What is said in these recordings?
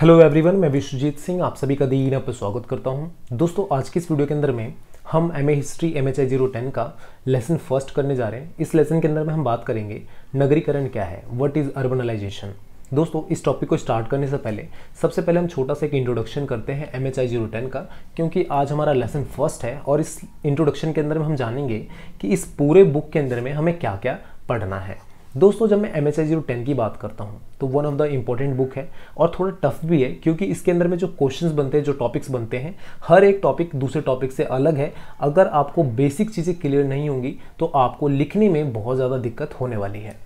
hello everyone मैं विश्वजीत सिंह आप सभी का दी यहाँ पर स्वागत करता हूं दोस्तों आज की इस वीडियो के अंदर में हम M A history M H I zero ten का लेसन फर्स्ट करने जा रहे हैं इस लेसन के अंदर में हम बात करेंगे नगरीकरण क्या है व्हाट इज़ अर्बनलाइजेशन दोस्तों इस टॉपिक को स्टार्ट करने से पहले सबसे पहले हम छोटा सा एक इंट्रोडक्शन करते हैं M H I zero ten का क्योंकि आज हमारा लेसन फर्स्ट है और इस इंट्रोडक्शन के अंदर में हम जानेंगे कि इस पूरे बुक के अंदर में हमें क्या क्या पढ़ना है दोस्तों जब मैं M S I zero ten की बात करता हूँ तो one of the important book है और थोड़ा टफ भी है क्योंकि इसके अंदर में जो क्वेश्चंस बनते हैं जो टॉपिक्स बनते हैं हर एक टॉपिक दूसरे टॉपिक से अलग है अगर आपको बेसिक चीज़ें क्लियर नहीं होंगी तो आपको लिखने में बहुत ज़्यादा दिक्कत होने वाली है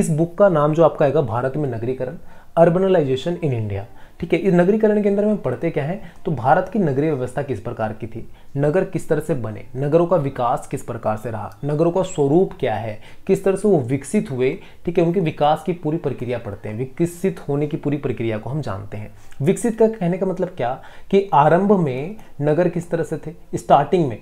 इस बुक का नाम जो आपका आएगा भारत में नगरीकरण अर्बनलाइजेशन इन इंडिया ठीक है इस नगरीकरण के अंदर हम पढ़ते क्या है तो भारत की नगरीय व्यवस्था किस प्रकार की थी नगर किस तरह से बने नगरों का विकास किस प्रकार से रहा नगरों का स्वरूप क्या है किस तरह से वो विकसित हुए ठीक है उनके विकास की पूरी प्रक्रिया पढ़ते हैं विकसित होने की पूरी प्रक्रिया को हम जानते हैं विकसित का कहने का मतलब क्या कि आरंभ में नगर किस तरह से थे स्टार्टिंग में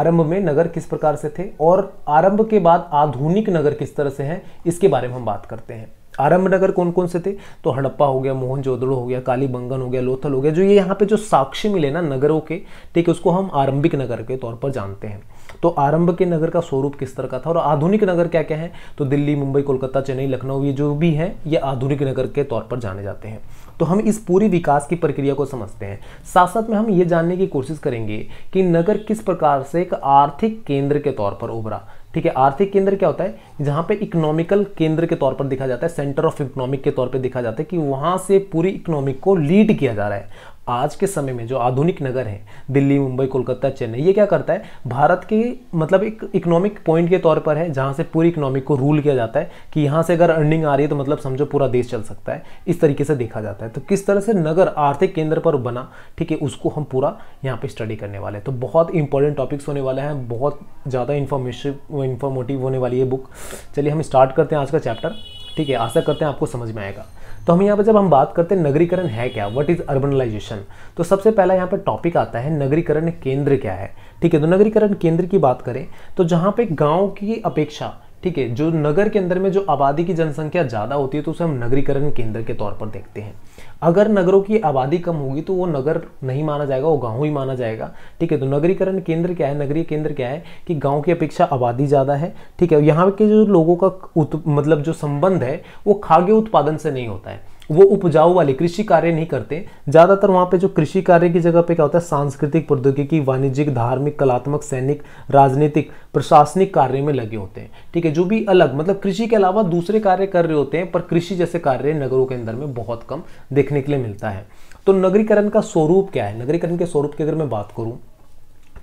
आरंभ में नगर किस प्रकार से थे और आरंभ के बाद आधुनिक नगर किस तरह से हैं इसके बारे में हम बात करते हैं आरंभ नगर कौन कौन से थे तो हड़प्पा हो गया मोहनजोदड़ो हो गया कालीबंगन हो गया लोथल हो गया जो ये यहाँ पे जो साक्ष्य मिले ना नगरों के ठीक है उसको हम आरंभिक नगर के तौर पर जानते हैं तो आरंभ के नगर का स्वरूप किस तरह का था और आधुनिक नगर क्या क्या है तो दिल्ली मुंबई कोलकाता चेन्नई लखनऊ ये जो भी है ये आधुनिक नगर के तौर पर जाने जाते हैं तो हम इस पूरी विकास की प्रक्रिया को समझते हैं साथ साथ में हम ये जानने की कोशिश करेंगे कि नगर किस प्रकार से एक आर्थिक केंद्र के तौर पर उभरा ठीक है आर्थिक केंद्र क्या होता है जहां पे इकोनॉमिकल केंद्र के तौर पर देखा जाता है सेंटर ऑफ इकोनॉमिक के तौर पर देखा जाता है कि वहां से पूरी इकोनॉमिक को लीड किया जा रहा है आज के समय में जो आधुनिक नगर हैं दिल्ली मुंबई कोलकाता चेन्नई ये क्या करता है भारत की मतलब एक इकोनॉमिक पॉइंट के तौर पर है जहाँ से पूरी इकोनॉमिक को रूल किया जाता है कि यहाँ से अगर अर्निंग आ रही है तो मतलब समझो पूरा देश चल सकता है इस तरीके से देखा जाता है तो किस तरह से नगर आर्थिक केंद्र पर बना ठीक है उसको हम पूरा यहाँ पर स्टडी करने वाले हैं तो बहुत इंपॉर्टेंट टॉपिक्स होने वाले हैं बहुत ज़्यादा इन्फॉर्मेशन इन्फॉर्मेटिव होने वाली है बुक चलिए हम स्टार्ट करते हैं आज का चैप्टर ठीक है आशा करते हैं आपको समझ में आएगा तो हम यहाँ पर जब हम बात करते हैं नगरीकरण है क्या वट इज़ अर्बनलाइजेशन तो सबसे पहला यहाँ पर टॉपिक आता है नगरीकरण केंद्र क्या है ठीक है तो नगरीकरण केंद्र की बात करें तो जहाँ पे गाँव की अपेक्षा ठीक है जो नगर के अंदर में जो आबादी की जनसंख्या ज़्यादा होती है तो उसे हम नगरीकरण केंद्र के तौर पर देखते हैं अगर नगरों की आबादी कम होगी तो वो नगर नहीं माना जाएगा वो गाँव ही माना जाएगा ठीक है तो नगरीकरण केंद्र क्या है नगरीय केंद्र क्या है कि गाँव की अपेक्षा आबादी ज़्यादा है ठीक है यहाँ के जो लोगों का मतलब जो संबंध है वो खाद्य उत्पादन से नहीं होता है वो उपजाऊ वाले कृषि कार्य नहीं करते ज़्यादातर वहाँ पे जो कृषि कार्य की जगह पे क्या होता है सांस्कृतिक प्रौद्योगिकी वाणिज्यिक धार्मिक कलात्मक सैनिक राजनीतिक प्रशासनिक कार्य में लगे होते हैं ठीक है जो भी अलग मतलब कृषि के अलावा दूसरे कार्य कर रहे होते हैं पर कृषि जैसे कार्य नगरों के अंदर में बहुत कम देखने के लिए मिलता है तो नगरीकरण का स्वरूप क्या है नगरीकरण के स्वरूप की अगर मैं बात करूँ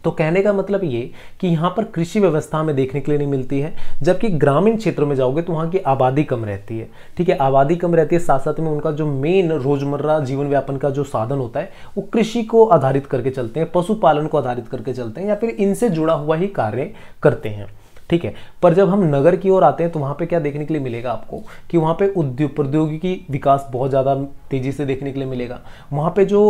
तो कहने का मतलब ये कि यहाँ पर कृषि व्यवस्था हमें देखने के लिए नहीं मिलती है जबकि ग्रामीण क्षेत्रों में जाओगे तो वहाँ की आबादी कम रहती है ठीक है आबादी कम रहती है साथ साथ में उनका जो मेन रोजमर्रा जीवन व्यापन का जो साधन होता है वो कृषि को आधारित करके चलते हैं पशुपालन को आधारित करके चलते हैं या फिर इनसे जुड़ा हुआ ही कार्य करते हैं ठीक है पर जब हम नगर की ओर आते हैं तो वहां पे क्या देखने के लिए मिलेगा आपको कि वहां पे उद्योग प्रौद्योगिकी विकास बहुत ज़्यादा तेज़ी से देखने के लिए मिलेगा वहां पे जो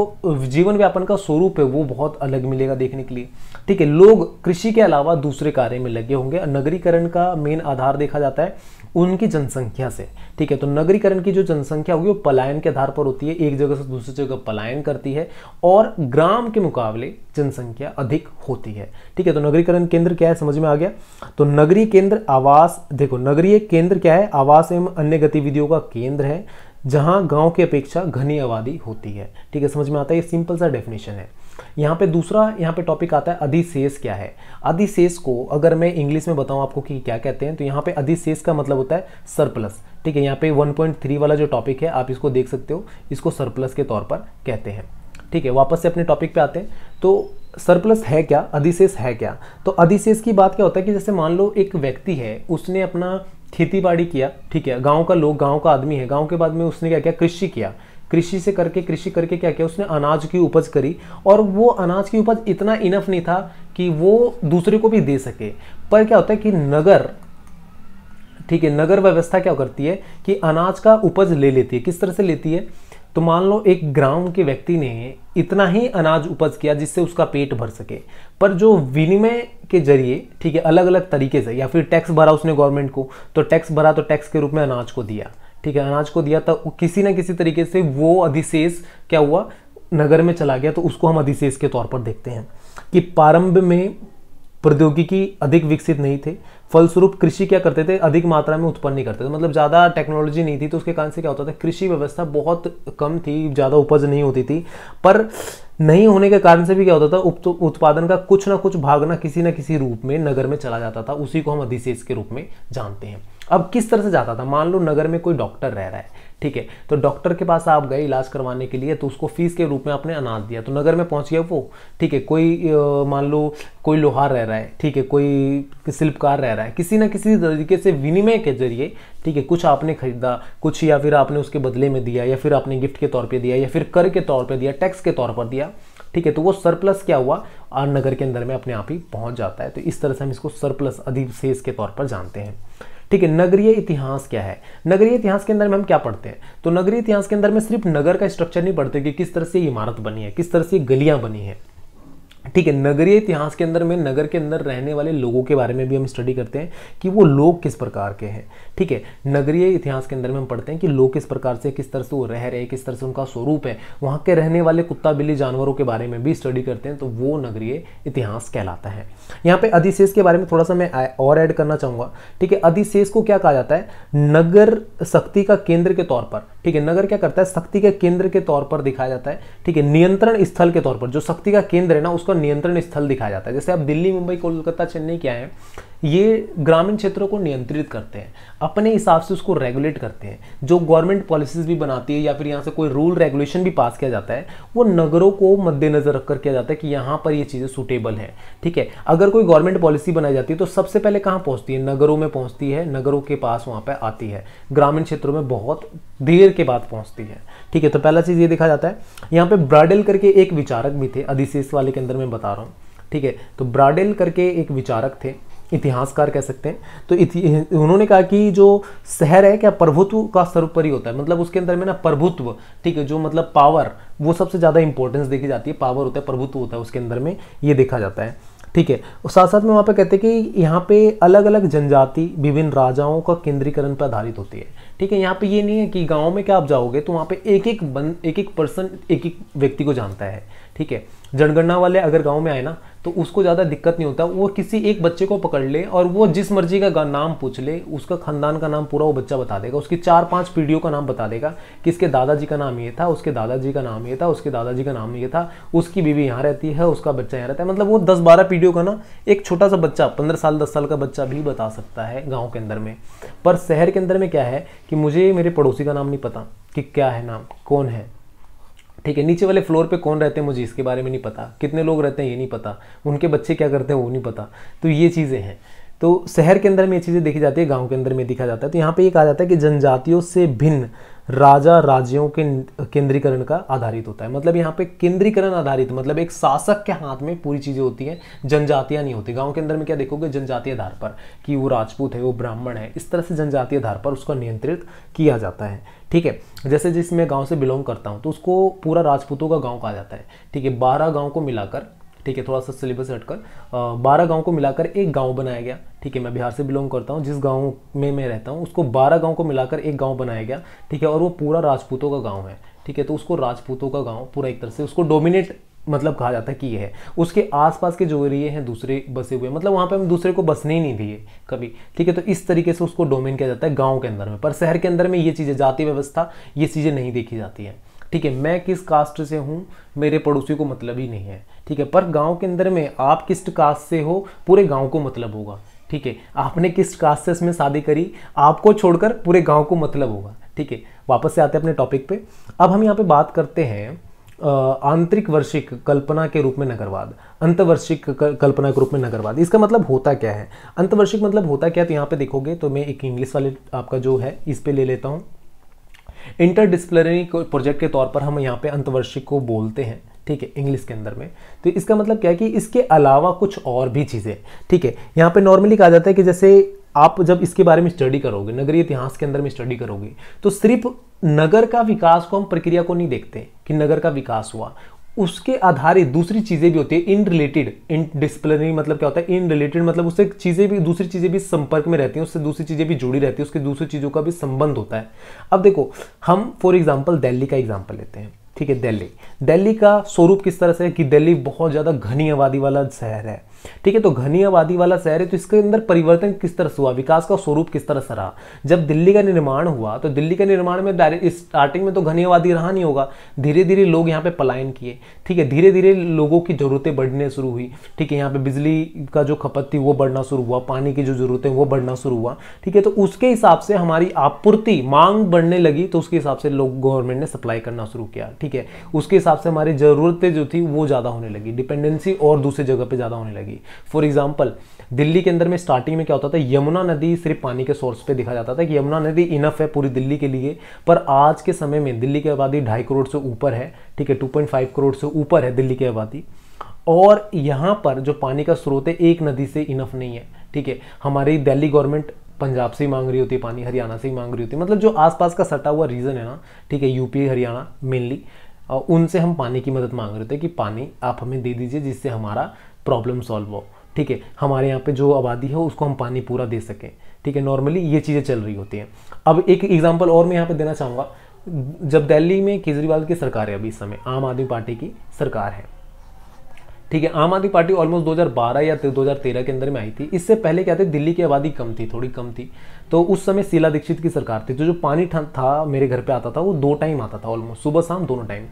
जीवन व्यापन का स्वरूप है वो बहुत अलग मिलेगा देखने के लिए ठीक है लोग कृषि के अलावा दूसरे कार्य में लगे होंगे नगरीकरण का मेन आधार देखा जाता है उनकी जनसंख्या से ठीक है तो नगरीकरण की जो जनसंख्या होगी वो पलायन के आधार पर होती है एक जगह से दूसरी जगह पलायन करती है और ग्राम के मुकाबले जनसंख्या अधिक होती है ठीक है तो नगरीकरण केंद्र क्या है समझ में आ गया तो नगरीय केंद्र आवास देखो नगरीय केंद्र क्या है आवास एवं अन्य गतिविधियों का केंद्र है जहां गांव की अपेक्षा घनी आबादी होती है ठीक है समझ में आता है ये सिंपल सा डेफिनेशन है यहाँ पे दूसरा यहाँ पे टॉपिक आता है अधिशेष क्या है अधिशेष को अगर मैं इंग्लिश में बताऊँ आपको कि क्या कहते हैं तो यहाँ पे अधिशेष का मतलब होता है सरप्लस ठीक है यहाँ पे 1.3 वाला जो टॉपिक है आप इसको देख सकते हो इसको सरप्लस के तौर पर कहते हैं ठीक है वापस से अपने टॉपिक पे आते हैं तो सरप्लस है क्या अधिशेष है क्या तो अधिशेष की बात क्या होता है कि जैसे मान लो एक व्यक्ति है उसने अपना खेती बाड़ी किया ठीक है गाँव का लोग गाँव का आदमी है गाँव के बाद में उसने क्या किया कृषि किया कृषि से करके कृषि करके क्या किया उसने अनाज की उपज करी और वो अनाज की उपज इतना इनफ नहीं था कि वो दूसरे को भी दे सके पर क्या होता है कि नगर ठीक है नगर व्यवस्था क्या करती है कि अनाज का उपज ले लेती है किस तरह से लेती है तो मान लो एक ग्राम के व्यक्ति ने इतना ही अनाज उपज किया जिससे उसका पेट भर सके पर जो विनिमय के जरिए ठीक है अलग अलग तरीके से या फिर टैक्स भरा उसने गवर्नमेंट को तो टैक्स भरा तो टैक्स के रूप में अनाज को दिया ठीक है अनाज को दिया था किसी ना किसी तरीके से वो अधिशेष क्या हुआ नगर में चला गया तो उसको हम अधिशेष के तौर पर देखते हैं कि प्रारंभ में प्रौद्योगिकी अधिक विकसित नहीं थे फलस्वरूप कृषि क्या करते थे अधिक मात्रा में उत्पन्न नहीं करते थे मतलब ज़्यादा टेक्नोलॉजी नहीं थी तो उसके कारण से क्या होता था कृषि व्यवस्था बहुत कम थी ज़्यादा उपज नहीं होती थी पर नहीं होने के कारण से भी क्या होता था उत्पादन का कुछ ना कुछ भागना किसी ना किसी रूप में नगर में चला जाता था उसी को हम अधिशेष के रूप में जानते हैं अब किस तरह से जाता था मान लो नगर में कोई डॉक्टर रह रहा है ठीक है तो डॉक्टर के पास आप गए इलाज करवाने के लिए तो उसको फीस के रूप में आपने अनाज दिया तो नगर में पहुंच गया वो ठीक है कोई मान लो कोई लोहार रह रहा है ठीक है कोई शिल्पकार रह रहा है किसी ना किसी तरीके से विनिमय के जरिए ठीक है कुछ आपने खरीदा कुछ या फिर आपने उसके बदले में दिया या फिर आपने गिफ्ट के तौर पर दिया या फिर कर के तौर पर दिया टैक्स के तौर पर दिया ठीक है तो वो सरप्लस क्या हुआ और नगर के अंदर में अपने आप ही पहुंच जाता है तो इस तरह से हम इसको सरप्लस अधिशेष के तौर पर जानते हैं ठीक है नगरीय इतिहास क्या है नगरीय इतिहास के अंदर में हम क्या पढ़ते हैं तो नगरीय इतिहास के अंदर में सिर्फ नगर का स्ट्रक्चर नहीं पढ़ते कि किस तरह से इमारत बनी है किस तरह से गलियां बनी है ठीक है नगरीय इतिहास के अंदर में नगर के अंदर रहने वाले लोगों के बारे में भी हम स्टडी करते हैं कि वो लोग किस प्रकार के हैं ठीक है नगरीय इतिहास के अंदर में हम पढ़ते हैं कि लोग किस प्रकार से किस तरह से वो रह रहे किस तरह से उनका स्वरूप है वहाँ के रहने वाले कुत्ता बिल्ली जानवरों के बारे में भी स्टडी करते हैं तो वो नगरीय इतिहास कहलाता है यहाँ पर अधिशेष के बारे में थोड़ा सा मैं और ऐड करना चाहूँगा ठीक है अधिशेष को क्या कहा जाता है नगर शक्ति का केंद्र के तौर पर ठीक है नगर क्या करता है शक्ति के केंद्र के तौर पर दिखाया जाता है ठीक है नियंत्रण स्थल के तौर पर जो शक्ति का केंद्र है ना उसका नियंत्रण स्थल दिखाया जाता है जैसे आप दिल्ली मुंबई कोलकाता चेन्नई आए है ये ग्रामीण क्षेत्रों को नियंत्रित करते हैं अपने हिसाब से उसको रेगुलेट करते हैं जो गवर्नमेंट पॉलिसीज भी बनाती है या फिर यहाँ से कोई रूल रेगुलेशन भी पास किया जाता है वो नगरों को मद्देनज़र रखकर किया जाता है कि यहाँ पर ये चीज़ें सूटेबल है ठीक है अगर कोई गवर्नमेंट पॉलिसी बनाई जाती है तो सबसे पहले कहाँ पहुँचती है नगरों में पहुँचती है नगरों के पास वहाँ पर आती है ग्रामीण क्षेत्रों में बहुत देर के बाद पहुँचती है ठीक है तो पहला चीज़ ये देखा जाता है यहाँ पर ब्राडल करके एक विचारक भी थे अधिशेष वाले के अंदर मैं बता रहा हूँ ठीक है तो ब्राडेल करके एक विचारक थे इतिहासकार कह सकते हैं तो उन्होंने कहा कि जो शहर है क्या प्रभुत्व का सर्वोपरि होता है मतलब उसके अंदर में ना प्रभुत्व ठीक है जो मतलब पावर वो सबसे ज़्यादा इंपॉर्टेंस देखी जाती है पावर होता है प्रभुत्व होता है उसके अंदर में ये देखा जाता है ठीक है और साथ साथ में वहाँ पे कहते हैं कि यहाँ पे अलग अलग जनजाति विभिन्न राजाओं का केंद्रीकरण पर आधारित होती है ठीक है यहाँ पे ये नहीं है कि गाँव में क्या आप जाओगे तो वहाँ पे एक एक बन एक एक पर्सन एक एक व्यक्ति को जानता है ठीक है जनगणना वाले अगर गांव में आए ना तो उसको ज़्यादा दिक्कत नहीं होता वो किसी एक बच्चे को पकड़ ले और वो जिस मर्जी का नाम पूछ ले उसका खानदान का नाम पूरा वो बच्चा बता देगा उसकी चार पांच पीढ़ियों का नाम बता देगा कि इसके दादाजी का नाम ये था उसके दादाजी का नाम ये था उसके दादाजी का नाम ये था उसकी बीवी यहाँ रहती है उसका बच्चा यहाँ रहता है मतलब वो दस बारह पीढ़ियों का ना एक छोटा सा बच्चा पंद्रह साल दस साल का बच्चा भी बता सकता है गाँव के अंदर में पर शहर के अंदर में क्या है कि मुझे मेरे पड़ोसी का नाम नहीं पता कि क्या है नाम कौन है ठीक है नीचे वाले फ्लोर पे कौन रहते हैं मुझे इसके बारे में नहीं पता कितने लोग रहते हैं ये नहीं पता उनके बच्चे क्या करते हैं वो नहीं पता तो ये चीज़ें हैं तो शहर के अंदर में ये चीज़ें देखी जाती है गाँव के अंदर में देखा जाता है तो यहाँ पे ये कहा जाता है कि जनजातियों से भिन्न राजा राज्यों के केंद्रीकरण का आधारित होता है मतलब यहाँ पे केंद्रीकरण आधारित मतलब एक शासक के हाथ में पूरी चीज़ें होती हैं जनजातियाँ नहीं होती गांव के अंदर में क्या देखोगे जनजातीय आधार पर कि वो राजपूत है वो ब्राह्मण है इस तरह से जनजातीय आधार पर उसका नियंत्रित किया जाता है ठीक है जैसे जिस मैं गांव से बिलोंग करता हूँ तो उसको पूरा राजपूतों का गांव कहा जाता है ठीक है बारह गांव को मिलाकर ठीक है थोड़ा सा सिलेबस हटकर बारह गांव को मिलाकर एक गांव बनाया गया ठीक है मैं बिहार से बिलोंग करता हूँ जिस गांव में मैं रहता हूँ उसको बारह गांव को मिलाकर एक गांव बनाया गया ठीक है और वो पूरा राजपूतों का गांव है ठीक है तो उसको राजपूतों का गांव पूरा एक तरह से उसको डोमिनेट मतलब कहा जाता है कि ये है उसके आसपास के जो एरिए हैं दूसरे बसे हुए मतलब वहाँ पे हम दूसरे को बसने ही नहीं दिए कभी ठीक है तो इस तरीके से उसको डोमेन किया जाता है गांव के अंदर में पर शहर के अंदर में ये चीज़ें जाति व्यवस्था ये चीज़ें नहीं देखी जाती हैं ठीक है मैं किस कास्ट से हूँ मेरे पड़ोसी को मतलब ही नहीं है ठीक है पर गाँव के अंदर में आप किस कास्ट से हो पूरे गाँव को मतलब होगा ठीक है आपने किस कास्ट से इसमें शादी करी आपको छोड़कर पूरे गाँव को मतलब होगा ठीक है वापस से आते हैं अपने टॉपिक पर अब हम यहाँ पर बात करते हैं आंतरिक वर्षिक कल्पना के रूप में नगरवाद अंतवर्षिक कल्पना के रूप में नगरवाद इसका मतलब होता क्या है अंतवर्षिक मतलब होता क्या तो यहाँ पे देखोगे तो मैं एक इंग्लिश वाले आपका जो है इस पर ले लेता हूँ इंटरडिसिप्लिनरी प्रोजेक्ट के तौर पर हम यहाँ पे अंतवर्षिक को बोलते हैं ठीक है इंग्लिश के अंदर में तो इसका मतलब क्या है कि इसके अलावा कुछ और भी चीज़ें ठीक है यहाँ पे नॉर्मली कहा जाता है कि जैसे आप जब इसके बारे में स्टडी करोगे नगरीय इतिहास के अंदर में स्टडी करोगे तो सिर्फ नगर का विकास को हम प्रक्रिया को नहीं देखते कि नगर का विकास हुआ उसके आधारित दूसरी चीज़ें भी होती है इन रिलेटेड इन डिसिप्लिनरी मतलब क्या होता है इन रिलेटेड मतलब उससे चीज़ें भी दूसरी चीज़ें भी संपर्क में रहती हैं उससे दूसरी चीज़ें भी जुड़ी रहती है उसके दूसरी चीज़ों का भी संबंध होता है अब देखो हम फॉर एग्जाम्पल दिल्ली का एग्जाम्पल लेते हैं ठीक है दिल्ली दिल्ली का स्वरूप किस तरह से है कि दिल्ली बहुत ज़्यादा घनी आबादी वाला शहर है ठीक है तो घनी आबादी वाला शहर है तो इसके अंदर परिवर्तन किस तरह से हुआ विकास का स्वरूप किस तरह से रहा जब दिल्ली का निर्माण हुआ तो दिल्ली के निर्माण में डायरेक्ट स्टार्टिंग में तो घनी आबादी रहा नहीं होगा धीरे धीरे लोग यहाँ पे पलायन किए ठीक है धीरे धीरे लोगों की ज़रूरतें बढ़ने शुरू हुई ठीक है यहाँ पे बिजली का जो खपत थी वो बढ़ना शुरू हुआ पानी की जो ज़रूरतें वो बढ़ना शुरू हुआ ठीक है तो उसके हिसाब से हमारी आपूर्ति मांग बढ़ने लगी तो उसके हिसाब से लोग गवर्नमेंट ने सप्लाई करना शुरू किया ठीक है उसके हिसाब से हमारी ज़रूरतें जो थी वो ज़्यादा होने लगी डिपेंडेंसी और दूसरी जगह पर ज़्यादा होने लगी फॉर एग्जाम्पल दिल्ली के अंदर में स्टार्टिंग में क्या होता था यमुना नदी सिर्फ पानी के सोर्स पे दिखा जाता था कि यमुना नदी इनफ है पूरी दिल्ली के लिए पर आज के समय में दिल्ली की आबादी ढाई करोड़ से ऊपर है ठीक है फाइव करोड़ से ऊपर है दिल्ली की आबादी और यहाँ पर जो पानी का स्रोत है एक नदी से इनफ नहीं है ठीक है हमारी दिल्ली गवर्नमेंट पंजाब से ही मांग रही होती है पानी हरियाणा से ही मांग रही होती है मतलब जो आसपास का सटा हुआ रीजन है ना ठीक है यूपी हरियाणा मेनली उनसे हम पानी की मदद मांग रहे थे कि पानी आप हमें दे दीजिए जिससे हमारा प्रॉब्लम सॉल्व हो ठीक है हमारे यहाँ पे जो आबादी है उसको हम पानी पूरा दे सकें ठीक है नॉर्मली ये चीज़ें चल रही होती हैं अब एक एग्जाम्पल और मैं यहाँ पर देना चाहूँगा जब दिल्ली में केजरीवाल की सरकार है अभी इस समय आम आदमी पार्टी की सरकार है ठीक है आम आदमी पार्टी ऑलमोस्ट 2012 या 2013 के अंदर में आई थी इससे पहले क्या थे दिल्ली की आबादी कम थी थोड़ी कम थी तो उस समय शीला दीक्षित की सरकार थी तो जो पानी था मेरे घर पे आता था वो दो टाइम आता था ऑलमोस्ट सुबह शाम दोनों टाइम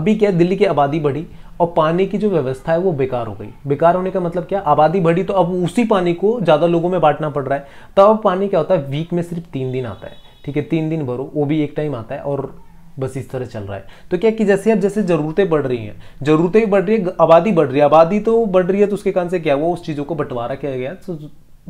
अभी क्या दिल्ली की आबादी बढ़ी और पानी की जो व्यवस्था है वो बेकार हो गई बेकार होने का मतलब क्या आबादी बढ़ी तो अब उसी पानी को ज़्यादा लोगों में बांटना पड़ रहा है तब पानी क्या होता है वीक में सिर्फ तीन दिन आता है ठीक है तीन दिन भरो वो भी एक टाइम आता है और बस इस तरह चल रहा है तो क्या कि जैसे अब जैसे ज़रूरतें बढ़ रही हैं ज़रूरतें भी बढ़ रही है आबादी बढ़ रही है आबादी तो बढ़ रही है तो उसके कारण से क्या हुआ उस चीज़ों को बंटवारा किया गया तो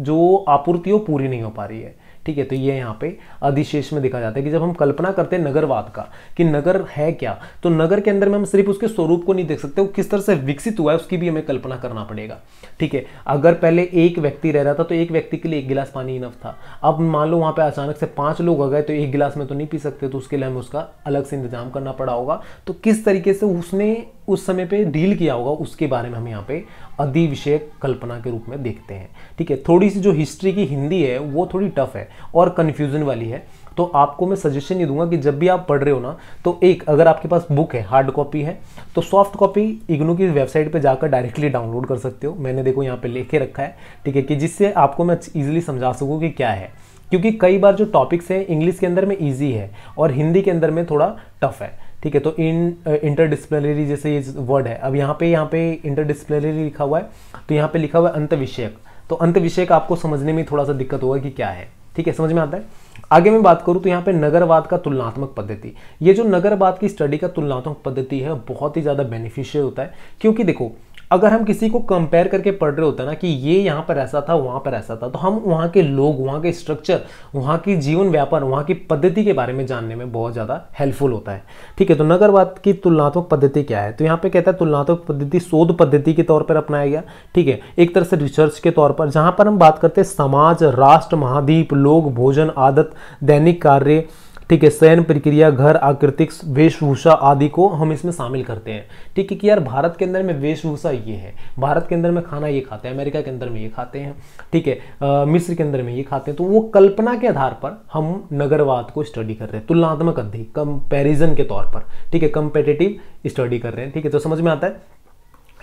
जो आपूर्ति वो पूरी नहीं हो पा रही है ठीक है तो ये यहाँ पे अधिशेष में देखा जाता है कि जब हम कल्पना करते हैं नगरवाद का कि नगर है क्या तो नगर के अंदर में हम सिर्फ उसके स्वरूप को नहीं देख सकते वो किस तरह से विकसित हुआ है उसकी भी हमें कल्पना करना पड़ेगा ठीक है अगर पहले एक व्यक्ति रह रहा था तो एक व्यक्ति के लिए एक गिलास पानी इनफ था अब मान लो वहाँ पर अचानक से पाँच लोग आ गए तो एक गिलास में तो नहीं पी सकते तो उसके लिए हमें उसका अलग से इंतजाम करना पड़ा होगा तो किस तरीके से उसने उस समय पे डील किया होगा उसके बारे में हम यहाँ पे विषय कल्पना के रूप में देखते हैं ठीक है थोड़ी सी जो हिस्ट्री की हिंदी है वो थोड़ी टफ है और कन्फ्यूजन वाली है तो आपको मैं सजेशन ये दूंगा कि जब भी आप पढ़ रहे हो ना तो एक अगर आपके पास बुक है हार्ड कॉपी है तो सॉफ्ट कॉपी इग्नू की वेबसाइट पे जाकर डायरेक्टली डाउनलोड कर सकते हो मैंने देखो यहाँ पे लेके रखा है ठीक है कि जिससे आपको मैं इजिली समझा सकूँ कि क्या है क्योंकि कई बार जो टॉपिक्स हैं इंग्लिश के अंदर में ईजी है और हिंदी के अंदर में थोड़ा टफ है ठीक है तो इन इंटर uh, जैसे ये वर्ड है अब यहाँ पे यहाँ पे इंटर लिखा हुआ है तो यहाँ पे लिखा हुआ है अंत विषयक तो अंत विषयक आपको समझने में थोड़ा सा दिक्कत होगा कि क्या है ठीक है समझ में आता है आगे मैं बात करूँ तो यहाँ पे नगरवाद का तुलनात्मक पद्धति ये जो नगरवाद की स्टडी का तुलनात्मक पद्धति है बहुत ही ज़्यादा बेनिफिशियल होता है क्योंकि देखो अगर हम किसी को कंपेयर करके पढ़ रहे होते ना कि ये यहाँ पर ऐसा था वहाँ पर ऐसा था तो हम वहाँ के लोग वहाँ के स्ट्रक्चर वहाँ की जीवन व्यापार वहाँ की पद्धति के बारे में जानने में बहुत ज़्यादा हेल्पफुल होता है ठीक है तो नगरवाद की तुलनात्मक पद्धति क्या है तो यहाँ पे कहता है तुलनात्मक पद्धति शोध पद्धति के तौर पर अपनाया गया ठीक है एक तरह से रिसर्च के तौर पर जहाँ पर हम बात करते हैं समाज राष्ट्र महाद्वीप लोग भोजन आदत दैनिक कार्य ठीक है शयन प्रक्रिया घर आकृतिक वेशभूषा आदि को हम इसमें शामिल करते हैं ठीक है कि यार भारत के अंदर में वेशभूषा ये है भारत के अंदर में खाना ये खाते हैं अमेरिका के अंदर में ये खाते हैं ठीक है मिस्र के अंदर में ये खाते हैं तो वो कल्पना के आधार पर हम नगरवाद को स्टडी कर रहे हैं तुलनात्मक अध्ययन कंपेरिजन के तौर पर ठीक है कंपेटेटिव स्टडी कर रहे हैं ठीक है तो समझ में आता है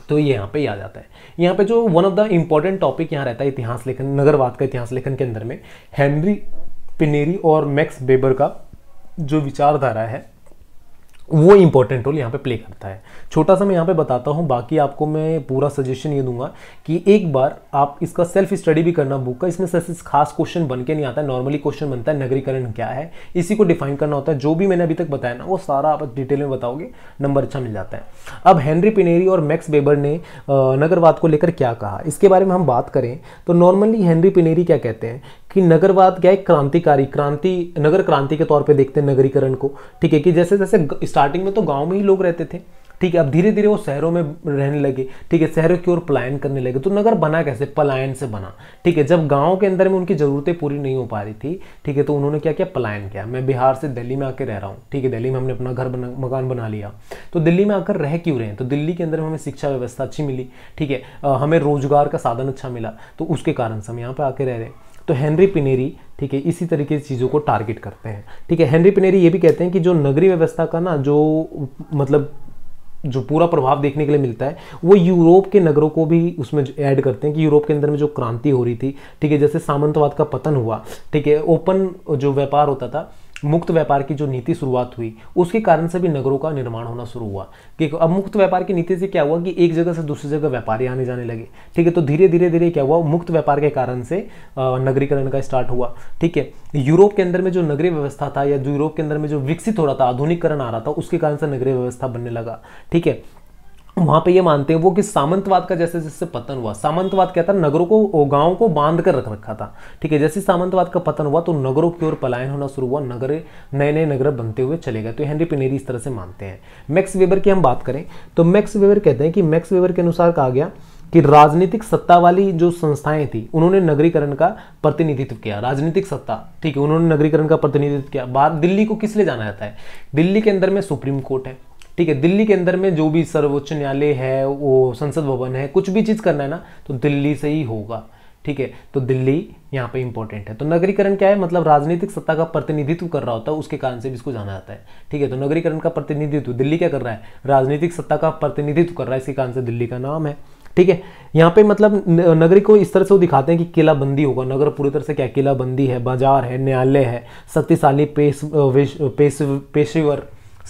तो ये यहाँ पे आ जाता है यहाँ पे जो one of the important topic यहाँ रहता है इतिहास लेखन नगरवाद का इतिहास लेखन के अंदर में हेनरी पिनेरी और मैक्स बेबर का जो विचारधारा है वो इंपॉर्टेंट रोल यहाँ पे प्ले करता है छोटा सा मैं यहाँ पे बताता हूँ बाकी आपको मैं पूरा सजेशन ये दूंगा कि एक बार आप इसका सेल्फ स्टडी भी करना बुक का इसमें सबसे खास क्वेश्चन बन के नहीं आता है नॉर्मली क्वेश्चन बनता है नगरीकरण क्या है इसी को डिफाइन करना होता है जो भी मैंने अभी तक बताया ना वो सारा आप डिटेल में बताओगे नंबर अच्छा मिल जाता है अब हैंनरी पिनेरी और मैक्स बेबर ने नगरवाद को लेकर क्या कहा इसके बारे में हम बात करें तो नॉर्मली हैंनरी पिनेरी क्या कहते हैं कि नगरवाद क्या है क्रांतिकारी क्रांति नगर क्रांति के तौर पे देखते हैं नगरीकरण को ठीक है कि जैसे जैसे स्टार्टिंग में तो गांव में ही लोग रहते थे ठीक है अब धीरे धीरे वो शहरों में रहने लगे ठीक है शहरों की ओर पलायन करने लगे तो नगर बना कैसे पलायन से बना ठीक है जब गांव के अंदर में उनकी ज़रूरतें पूरी नहीं हो पा रही थी ठीक है तो उन्होंने क्या किया पलायन किया मैं बिहार से दिल्ली में आकर रह रहा हूँ ठीक है दिल्ली में हमने अपना घर बना मकान बना लिया तो दिल्ली में आकर रह क्यों रहे हैं तो दिल्ली के अंदर हमें शिक्षा व्यवस्था अच्छी मिली ठीक है हमें रोजगार का साधन अच्छा मिला तो उसके कारण से हम यहाँ पर आके रह रहे हैं तो हेनरी पिनेरी ठीक है इसी तरीके की चीज़ों को टारगेट करते हैं ठीक है हेनरी पिनेरी ये भी कहते हैं कि जो नगरीय व्यवस्था का ना जो मतलब जो पूरा प्रभाव देखने के लिए मिलता है वो यूरोप के नगरों को भी उसमें ऐड करते हैं कि यूरोप के अंदर में जो क्रांति हो रही थी ठीक है जैसे सामंतवाद का पतन हुआ ठीक है ओपन जो व्यापार होता था मुक्त व्यापार की जो नीति शुरुआत हुई उसके कारण से भी नगरों का निर्माण होना शुरू हुआ कि अब मुक्त व्यापार की नीति से क्या हुआ कि एक जगह से दूसरी जगह व्यापारी आने जाने लगे ठीक है तो धीरे धीरे धीरे क्या हुआ मुक्त व्यापार के कारण से नगरीकरण का स्टार्ट हुआ ठीक है यूरोप के अंदर में जो नगरीय व्यवस्था था या यूरोप के अंदर में जो विकसित हो रहा था आधुनिकरण आ रहा था उसके कारण से नगरीय व्यवस्था बनने लगा ठीक है वहां पे ये मानते हैं वो कि सामंतवाद का जैसे जैसे पतन हुआ सामंतवाद क्या था नगरों को गांव को बांध कर रख रखा था ठीक है जैसे सामंतवाद का पतन हुआ तो नगरों की ओर पलायन होना शुरू हुआ नगर नए नए नगर बनते हुए चले गए तो हेनरी पिनेरी इस तरह से मानते हैं मैक्स वेबर की हम बात करें तो मैक्स वेबर कहते हैं कि मैक्स वेबर के अनुसार कहा गया कि राजनीतिक सत्ता वाली जो संस्थाएं थी उन्होंने नगरीकरण का प्रतिनिधित्व किया राजनीतिक सत्ता ठीक है उन्होंने नगरीकरण का प्रतिनिधित्व किया बाद दिल्ली को किस लिए जाना जाता है दिल्ली के अंदर में सुप्रीम कोर्ट है ठीक है दिल्ली के अंदर में जो भी सर्वोच्च न्यायालय है वो संसद भवन है कुछ भी चीज़ करना है ना तो दिल्ली से ही होगा ठीक है तो दिल्ली यहाँ पे इंपॉर्टेंट है तो नगरीकरण क्या है मतलब राजनीतिक सत्ता का प्रतिनिधित्व कर रहा होता है उसके कारण से भी इसको जाना जाता है ठीक है तो नगरीकरण का प्रतिनिधित्व दिल्ली क्या कर रहा है राजनीतिक सत्ता का प्रतिनिधित्व कर रहा है इसके कारण से दिल्ली का नाम है ठीक है यहाँ पे मतलब नगरी को इस तरह से वो दिखाते हैं कि किलाबंदी होगा नगर पूरी तरह से क्या किलाबंदी है बाजार है न्यायालय है शक्तिशाली पेश पेश पेशेवर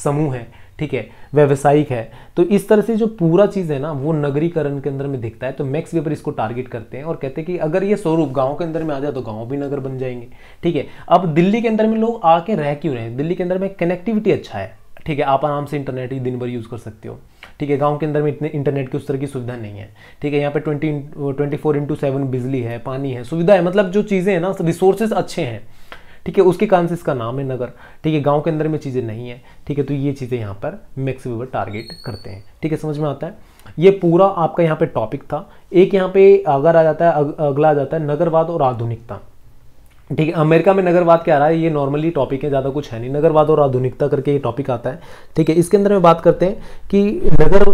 समूह है ठीक है व्यवसायिक है तो इस तरह से जो पूरा चीज़ है ना वो नगरीकरण के अंदर में दिखता है तो मैक्स वेबर इसको टारगेट करते हैं और कहते हैं कि अगर ये स्वरूप गाँव के अंदर में आ जाए तो गाँव भी नगर बन जाएंगे ठीक है अब दिल्ली के अंदर में लोग आके रह क्यों रहे दिल्ली के अंदर में कनेक्टिविटी अच्छा है ठीक है आप आराम से इंटरनेट ही दिन भर यूज़ कर सकते हो ठीक है गांव के अंदर में इतने इंटरनेट की उस तरह की सुविधा नहीं है ठीक है यहाँ पे twenty twenty four into seven बिजली है पानी है सुविधा है मतलब जो चीज़ें हैं ना रिसोर्सेज अच्छे हैं ठीक है उसके कारण से इसका नाम है नगर ठीक है गांव के अंदर में चीज़ें नहीं है ठीक है तो ये चीज़ें यहाँ पर मैक्स वीवर टारगेट करते हैं ठीक है समझ में आता है ये पूरा आपका यहाँ पे टॉपिक था एक यहाँ पे अगर आ जाता है अगला आ जाता है नगरवाद और आधुनिकता ठीक है अमेरिका में नगरवाद क्या आ रहा है ये नॉर्मली टॉपिक है ज़्यादा कुछ है नहीं नगरवाद और आधुनिकता करके ये टॉपिक आता है ठीक है इसके अंदर में बात करते हैं कि नगर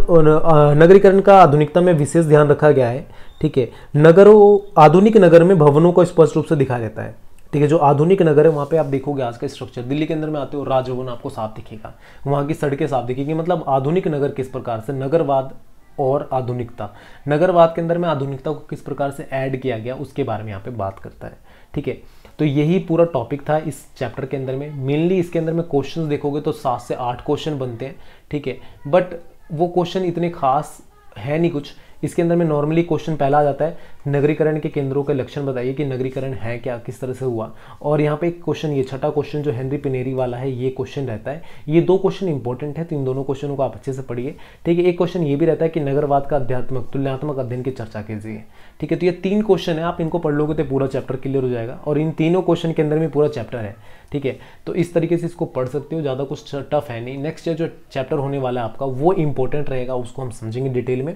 नगरीकरण का आधुनिकता में विशेष ध्यान रखा गया है ठीक है नगरों आधुनिक नगर में भवनों को स्पष्ट रूप से दिखाया जाता है ठीक है जो आधुनिक नगर है वहाँ पे आप देखोगे आज का स्ट्रक्चर दिल्ली के अंदर में आते हो राजभवन आपको साफ दिखेगा वहाँ की सड़कें साफ दिखेगी मतलब आधुनिक नगर किस प्रकार से नगरवाद और आधुनिकता नगरवाद के अंदर में आधुनिकता को किस प्रकार से ऐड किया गया उसके बारे में यहाँ पे बात करता है ठीक है तो यही पूरा टॉपिक था इस चैप्टर के अंदर में मेनली इसके अंदर में क्वेश्चंस देखोगे तो सात से आठ क्वेश्चन बनते हैं ठीक है बट वो क्वेश्चन इतने खास है नहीं कुछ इसके अंदर में नॉर्मली क्वेश्चन पहला आ जाता है नगरीकरण के केंद्रों के लक्षण बताइए कि नगरीकरण है क्या किस तरह से हुआ और यहाँ पे एक क्वेश्चन ये छठा क्वेश्चन जो हेनरी पिनेरी वाला है ये क्वेश्चन रहता है ये दो क्वेश्चन इंपॉर्टेंट है तो इन दोनों क्वेश्चनों को आप अच्छे से पढ़िए ठीक है एक क्वेश्चन ये भी रहता है कि नगरवाद का अध्यात्मक तुलनात्मक अध्ययन की चर्चा कीजिए ठीक है तो ये तीन क्वेश्चन है आप इनको पढ़ लोगे तो पूरा चैप्टर क्लियर हो जाएगा और इन तीनों क्वेश्चन के अंदर में पूरा चैप्टर है ठीक है तो इस तरीके से इसको पढ़ सकते हो ज़्यादा कुछ टफ है नहीं नेक्स्ट जो चैप्टर होने वाला है आपका वो इंपॉर्टेंट रहेगा उसको हम समझेंगे डिटेल में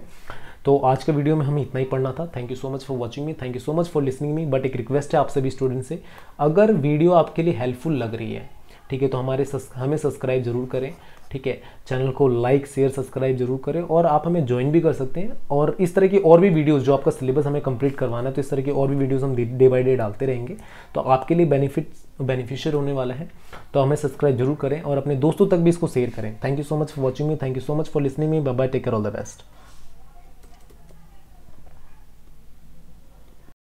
तो आज का वीडियो में हमें इतना ही पढ़ना था thank you so much for watching me thank you so much for listening me but एक रिक्वेस्ट है आप सभी स्टूडेंट से अगर वीडियो आपके लिए हेल्पफुल लग रही है ठीक है तो हमारे हमें सब्सक्राइब जरूर करें ठीक है चैनल को लाइक शेयर सब्सक्राइब जरूर करें और आप हमें ज्वाइन भी कर सकते हैं और इस तरह की और भी वीडियोस जो आपका सिलेबस हमें कंप्लीट करवाना है तो इस तरह की और भी वीडियोस हम डे बाय डे डालते रहेंगे तो आपके लिए बेनिफिट बेनिफिशियर होने वाला है तो हमें सब्सक्राइब जरूर करें और अपने दोस्तों तक भी इसको शेयर करें thank you so much for watching me thank you so much for listening me bye take care all the best